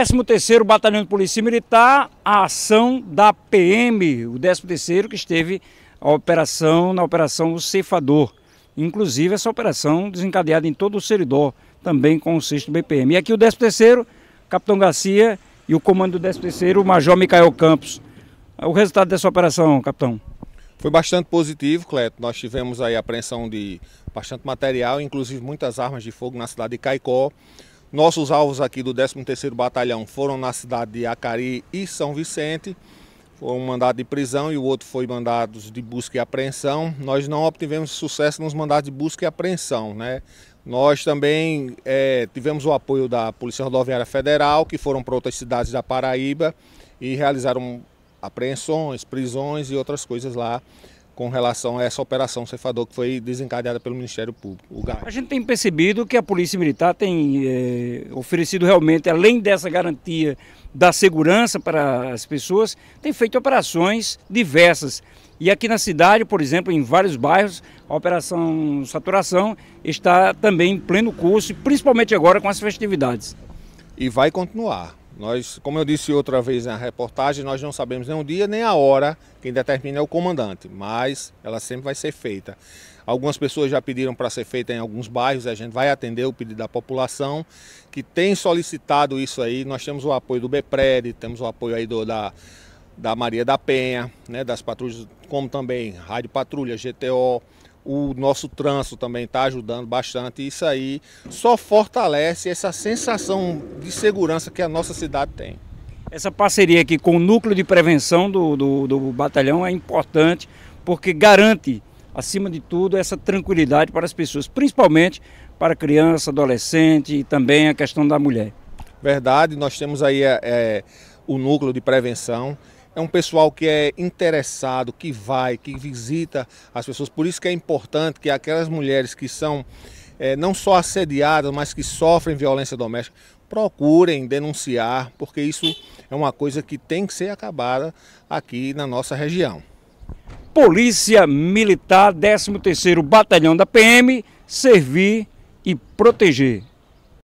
13º Batalhão de Polícia Militar, a ação da PM, o 13º que esteve a operação, na operação O Ceifador. Inclusive essa operação desencadeada em todo o Seridó, também com o 6 BPM. E aqui o 13º, Capitão Garcia e o comando do 13º, o Major Micael Campos. O resultado dessa operação, capitão? Foi bastante positivo, Cleto. Nós tivemos aí a apreensão de bastante material, inclusive muitas armas de fogo na cidade de Caicó. Nossos alvos aqui do 13º Batalhão foram na cidade de Acari e São Vicente. Foi um mandado de prisão e o outro foi mandado de busca e apreensão. Nós não obtivemos sucesso nos mandados de busca e apreensão, né? Nós também é, tivemos o apoio da Polícia Rodoviária Federal, que foram para outras cidades da Paraíba e realizaram apreensões, prisões e outras coisas lá com relação a essa operação ceifador que foi desencadeada pelo Ministério Público. A gente tem percebido que a Polícia Militar tem é, oferecido realmente, além dessa garantia da segurança para as pessoas, tem feito operações diversas. E aqui na cidade, por exemplo, em vários bairros, a Operação Saturação está também em pleno curso, principalmente agora com as festividades. E vai continuar nós, como eu disse outra vez na reportagem, nós não sabemos nem o dia nem a hora, quem determina é o comandante, mas ela sempre vai ser feita. Algumas pessoas já pediram para ser feita em alguns bairros, a gente vai atender o pedido da população que tem solicitado isso aí. Nós temos o apoio do BPRED, temos o apoio aí do, da, da Maria da Penha, né, das patrulhas, como também Rádio Patrulha, GTO, o nosso trânsito também está ajudando bastante. Isso aí só fortalece essa sensação de segurança que a nossa cidade tem. Essa parceria aqui com o núcleo de prevenção do, do, do batalhão é importante porque garante, acima de tudo, essa tranquilidade para as pessoas, principalmente para criança, adolescente e também a questão da mulher. Verdade, nós temos aí é, é o núcleo de prevenção é um pessoal que é interessado, que vai, que visita as pessoas. Por isso que é importante que aquelas mulheres que são é, não só assediadas, mas que sofrem violência doméstica, procurem denunciar, porque isso é uma coisa que tem que ser acabada aqui na nossa região. Polícia Militar, 13º Batalhão da PM, servir e proteger.